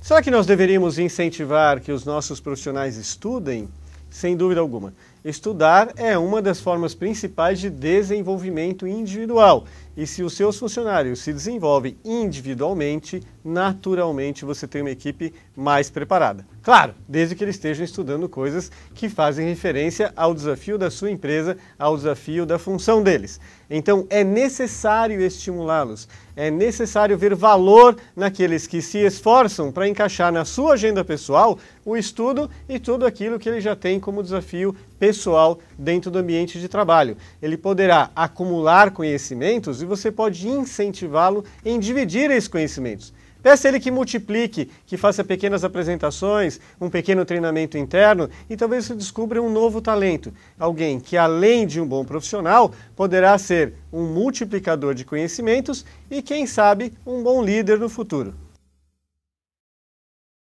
Será que nós deveríamos incentivar que os nossos profissionais estudem? Sem dúvida alguma. Estudar é uma das formas principais de desenvolvimento individual. E se os seus funcionários se desenvolvem individualmente, naturalmente você tem uma equipe mais preparada. Claro, desde que eles estejam estudando coisas que fazem referência ao desafio da sua empresa, ao desafio da função deles. Então é necessário estimulá-los, é necessário ver valor naqueles que se esforçam para encaixar na sua agenda pessoal o estudo e tudo aquilo que ele já tem como desafio pessoal dentro do ambiente de trabalho. Ele poderá acumular conhecimentos e você pode incentivá-lo em dividir esses conhecimentos. Peça ele que multiplique, que faça pequenas apresentações, um pequeno treinamento interno e talvez você descubra um novo talento. Alguém que, além de um bom profissional, poderá ser um multiplicador de conhecimentos e, quem sabe, um bom líder no futuro.